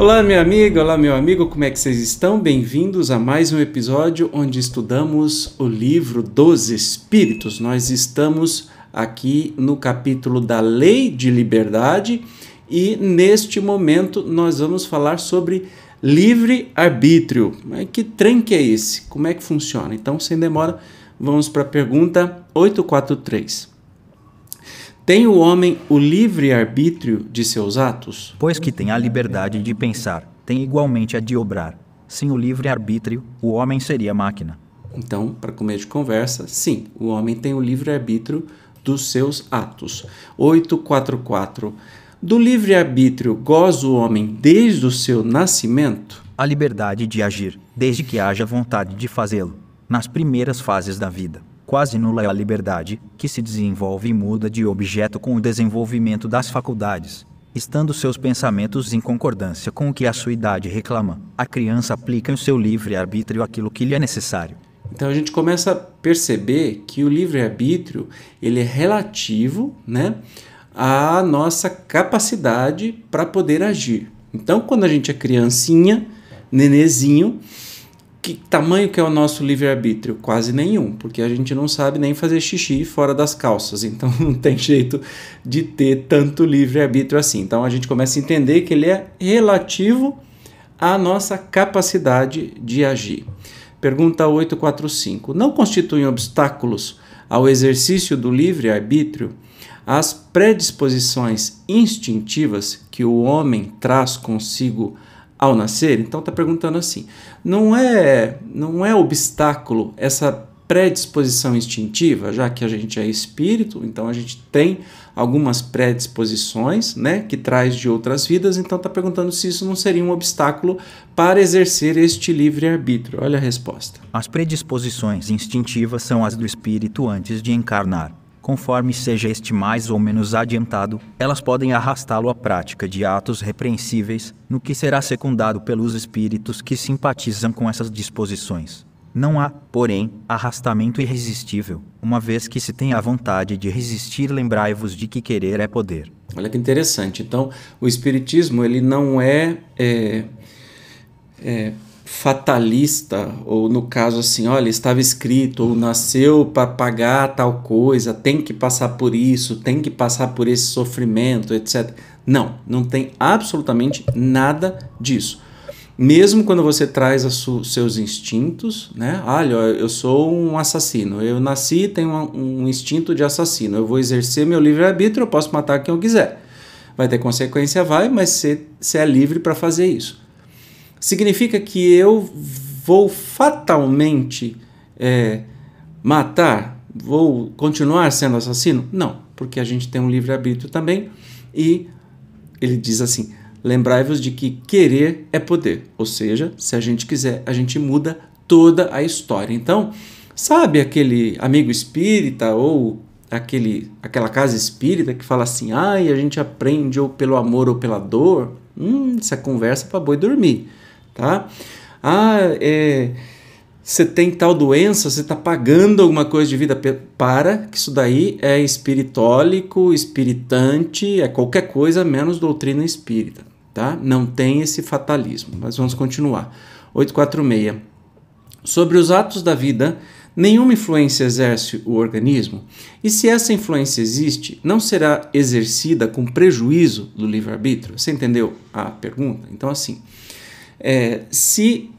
Olá, minha amiga, olá, meu amigo, como é que vocês estão? Bem-vindos a mais um episódio onde estudamos o livro dos Espíritos. Nós estamos aqui no capítulo da Lei de Liberdade e neste momento nós vamos falar sobre livre-arbítrio. Que trem que é esse? Como é que funciona? Então, sem demora, vamos para a pergunta 843. Tem o homem o livre arbítrio de seus atos? Pois que tem a liberdade de pensar, tem igualmente a de obrar. Sem o livre arbítrio, o homem seria máquina. Então, para comer de conversa, sim, o homem tem o livre arbítrio dos seus atos. 844. Do livre arbítrio goza o homem desde o seu nascimento? A liberdade de agir, desde que haja vontade de fazê-lo, nas primeiras fases da vida quase nula é a liberdade, que se desenvolve e muda de objeto com o desenvolvimento das faculdades. Estando seus pensamentos em concordância com o que a sua idade reclama, a criança aplica em seu livre-arbítrio aquilo que lhe é necessário. Então a gente começa a perceber que o livre-arbítrio ele é relativo né, à nossa capacidade para poder agir. Então, quando a gente é criancinha, nenezinho, que tamanho que é o nosso livre-arbítrio? Quase nenhum, porque a gente não sabe nem fazer xixi fora das calças, então não tem jeito de ter tanto livre-arbítrio assim. Então a gente começa a entender que ele é relativo à nossa capacidade de agir. Pergunta 845. Não constituem obstáculos ao exercício do livre-arbítrio as predisposições instintivas que o homem traz consigo ao nascer? Então está perguntando assim: não é, não é obstáculo essa predisposição instintiva, já que a gente é espírito, então a gente tem algumas predisposições, né, que traz de outras vidas, então está perguntando se isso não seria um obstáculo para exercer este livre arbítrio. Olha a resposta. As predisposições instintivas são as do espírito antes de encarnar conforme seja este mais ou menos adiantado, elas podem arrastá-lo à prática de atos repreensíveis, no que será secundado pelos espíritos que simpatizam com essas disposições. Não há, porém, arrastamento irresistível, uma vez que se tem a vontade de resistir, lembrai-vos de que querer é poder. Olha que interessante. Então, o espiritismo ele não é, é, é fatalista, ou no caso assim, olha, estava escrito, ou nasceu para pagar tal coisa, tem que passar por isso, tem que passar por esse sofrimento, etc. Não, não tem absolutamente nada disso. Mesmo quando você traz os seus instintos, né? Olha, eu sou um assassino, eu nasci e tenho um instinto de assassino, eu vou exercer meu livre-arbítrio, eu posso matar quem eu quiser. Vai ter consequência, vai, mas você é livre para fazer isso significa que eu vou fatalmente é, matar, vou continuar sendo assassino? Não, porque a gente tem um livre-arbítrio também e ele diz assim: lembrai-vos de que querer é poder, ou seja, se a gente quiser, a gente muda toda a história. Então, sabe aquele amigo espírita ou aquele, aquela casa espírita que fala assim: ai, a gente aprende ou pelo amor ou pela dor? Hum, essa conversa é para boi dormir tá? Ah, é, você tem tal doença, você está pagando alguma coisa de vida para, que isso daí é espiritólico, espiritante, é qualquer coisa menos doutrina espírita, tá? Não tem esse fatalismo, mas vamos continuar. 846. Sobre os atos da vida, nenhuma influência exerce o organismo, e se essa influência existe, não será exercida com prejuízo do livre-arbítrio? Você entendeu a pergunta? Então, assim, é, se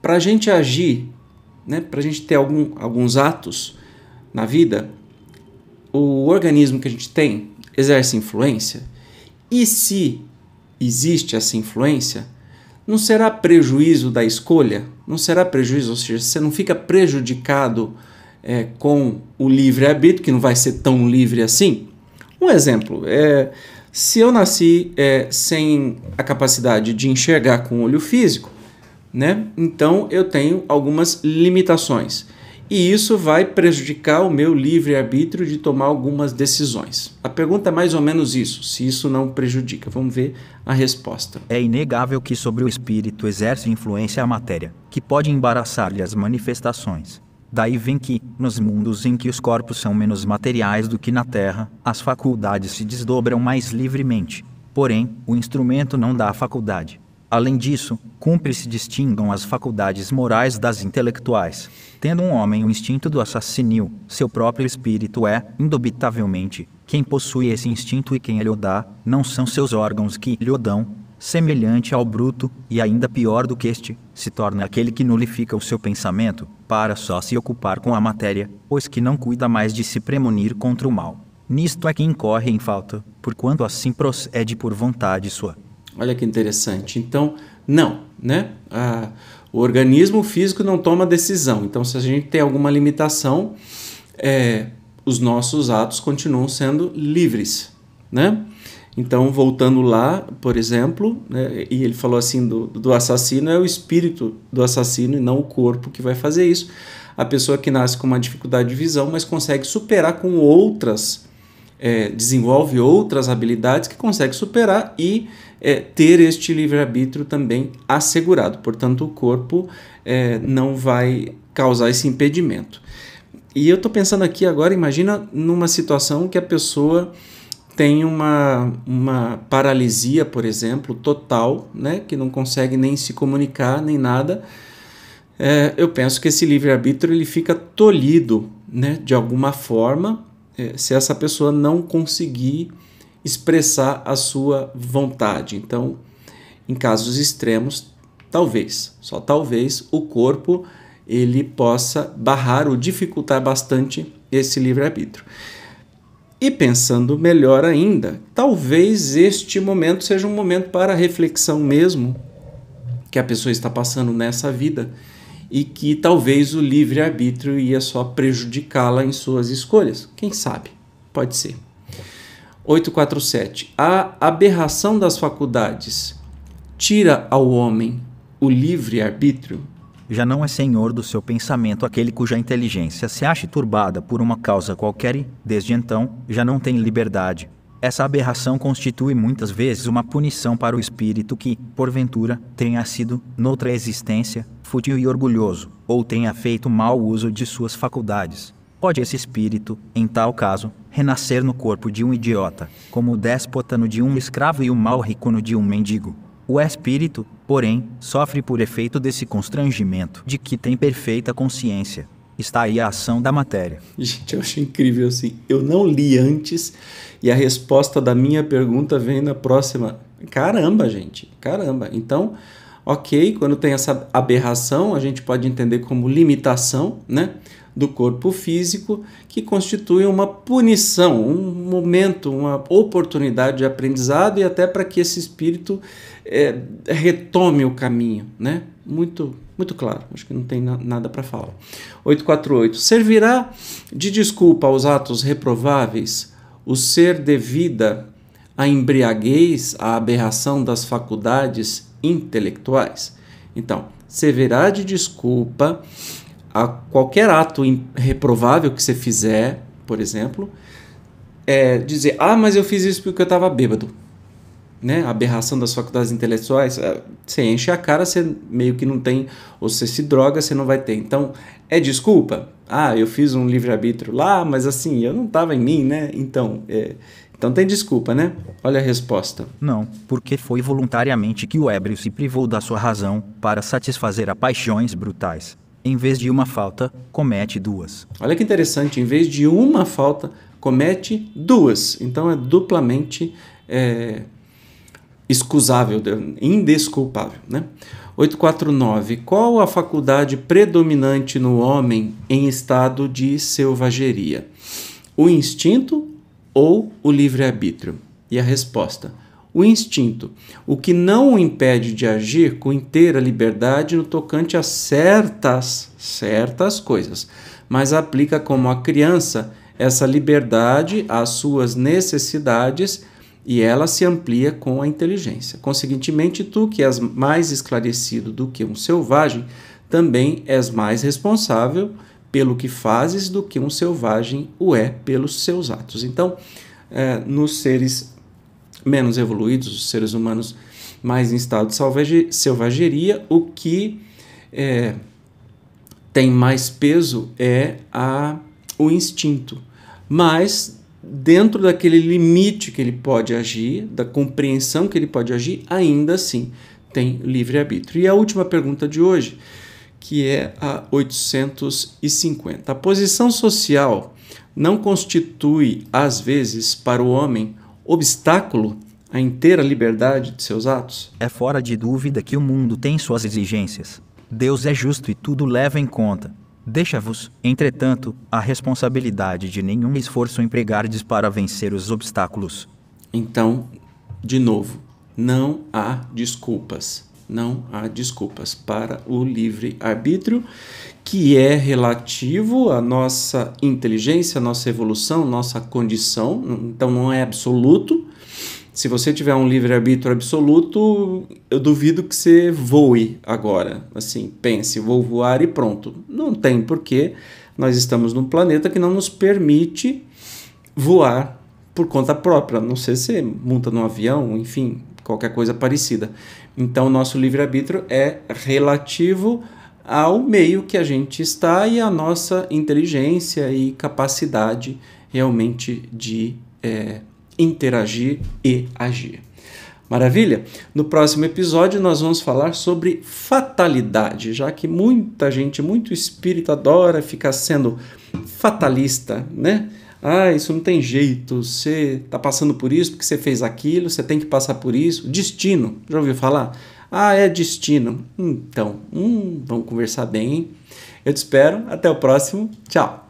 para a gente agir, né, para a gente ter algum, alguns atos na vida, o organismo que a gente tem exerce influência, e se existe essa influência, não será prejuízo da escolha? Não será prejuízo, ou seja, você não fica prejudicado é, com o livre-arbítrio, que não vai ser tão livre assim? Um exemplo, é, se eu nasci é, sem a capacidade de enxergar com o olho físico, né? Então eu tenho algumas limitações. E isso vai prejudicar o meu livre-arbítrio de tomar algumas decisões. A pergunta é mais ou menos isso, se isso não prejudica. Vamos ver a resposta. É inegável que sobre o espírito exerce influência a matéria, que pode embaraçar-lhe as manifestações. Daí vem que, nos mundos em que os corpos são menos materiais do que na Terra, as faculdades se desdobram mais livremente. Porém, o instrumento não dá a faculdade. Além disso, cumpre-se distingam as faculdades morais das intelectuais. Tendo um homem o instinto do assassinio, seu próprio espírito é, indubitavelmente, quem possui esse instinto e quem lhe o dá, não são seus órgãos que lhe o dão, semelhante ao bruto, e ainda pior do que este, se torna aquele que nulifica o seu pensamento, para só se ocupar com a matéria, pois que não cuida mais de se premonir contra o mal. Nisto é que incorre em falta, porquanto assim procede por vontade sua. Olha que interessante. Então, não, né? Ah, o organismo físico não toma decisão. Então, se a gente tem alguma limitação, é, os nossos atos continuam sendo livres, né? Então, voltando lá, por exemplo, né, e ele falou assim: do, do assassino é o espírito do assassino e não o corpo que vai fazer isso. A pessoa que nasce com uma dificuldade de visão, mas consegue superar com outras, é, desenvolve outras habilidades que consegue superar e é, ter este livre-arbítrio também assegurado. Portanto, o corpo é, não vai causar esse impedimento. E eu estou pensando aqui agora, imagina numa situação que a pessoa tem uma, uma paralisia, por exemplo, total, né, que não consegue nem se comunicar nem nada, é, eu penso que esse livre-arbítrio ele fica tolhido né, de alguma forma é, se essa pessoa não conseguir expressar a sua vontade. Então, em casos extremos, talvez, só talvez, o corpo ele possa barrar ou dificultar bastante esse livre-arbítrio. E pensando melhor ainda, talvez este momento seja um momento para reflexão mesmo que a pessoa está passando nessa vida e que talvez o livre-arbítrio ia só prejudicá-la em suas escolhas. Quem sabe? Pode ser. 847. A aberração das faculdades tira ao homem o livre-arbítrio? já não é senhor do seu pensamento aquele cuja inteligência se ache turbada por uma causa qualquer e, desde então, já não tem liberdade. Essa aberração constitui muitas vezes uma punição para o espírito que, porventura, tenha sido, noutra existência, fútil e orgulhoso, ou tenha feito mau uso de suas faculdades. Pode esse espírito, em tal caso, renascer no corpo de um idiota, como o déspota no de um escravo e o mal rico no de um mendigo. O espírito, porém, sofre por efeito desse constrangimento de que tem perfeita consciência. Está aí a ação da matéria. Gente, eu acho incrível assim. Eu não li antes e a resposta da minha pergunta vem na próxima. Caramba, gente, caramba. Então, Ok, quando tem essa aberração, a gente pode entender como limitação né, do corpo físico, que constitui uma punição, um momento, uma oportunidade de aprendizado e até para que esse espírito é, retome o caminho. Né? Muito, muito claro, acho que não tem na, nada para falar. 848. Servirá de desculpa aos atos reprováveis o ser devida à embriaguez, à aberração das faculdades intelectuais. Então, servirá de desculpa a qualquer ato reprovável que você fizer, por exemplo, é dizer, ah, mas eu fiz isso porque eu estava bêbado. Né? A aberração das faculdades intelectuais, é, você enche a cara, você meio que não tem, ou você se droga, você não vai ter. Então, é desculpa? Ah, eu fiz um livre-arbítrio lá, mas assim, eu não estava em mim, né? Então, é, então tem desculpa, né? Olha a resposta. Não, porque foi voluntariamente que o ébrio se privou da sua razão para satisfazer a paixões brutais. Em vez de uma falta, comete duas. Olha que interessante, em vez de uma falta, comete duas. Então é duplamente é, excusável, indesculpável, né? 849. Qual a faculdade predominante no homem em estado de selvageria? O instinto ou o livre-arbítrio? E a resposta: o instinto, o que não o impede de agir com inteira liberdade no tocante a certas, certas coisas, mas aplica como a criança essa liberdade às suas necessidades e ela se amplia com a inteligência. Conseguintemente, tu, que és mais esclarecido do que um selvagem, também és mais responsável pelo que fazes do que um selvagem o é pelos seus atos. Então, é, nos seres menos evoluídos, os seres humanos mais em estado de selvageria, o que é, tem mais peso é a, o instinto. Mas, dentro daquele limite que ele pode agir, da compreensão que ele pode agir, ainda assim tem livre-arbítrio. E a última pergunta de hoje que é a 850. A posição social não constitui, às vezes, para o homem, obstáculo à inteira liberdade de seus atos? É fora de dúvida que o mundo tem suas exigências. Deus é justo e tudo leva em conta. Deixa-vos, entretanto, a responsabilidade de nenhum esforço empregardes para vencer os obstáculos. Então, de novo, não há desculpas não há desculpas para o livre-arbítrio, que é relativo à nossa inteligência, à nossa evolução, à nossa condição, então não é absoluto. Se você tiver um livre-arbítrio absoluto, eu duvido que você voe agora. Assim, pense, vou voar e pronto. Não tem porquê. Nós estamos num planeta que não nos permite voar por conta própria. Não sei se você monta num avião, enfim, qualquer coisa parecida. Então, nosso livre-arbítrio é relativo ao meio que a gente está e à nossa inteligência e capacidade realmente de é, interagir e agir. Maravilha? No próximo episódio nós vamos falar sobre fatalidade, já que muita gente, muito espírito adora ficar sendo fatalista, né? Ah, isso não tem jeito, você está passando por isso porque você fez aquilo, você tem que passar por isso. Destino, já ouviu falar? Ah, é destino. Então, hum, vamos conversar bem. Hein? Eu te espero, até o próximo. Tchau.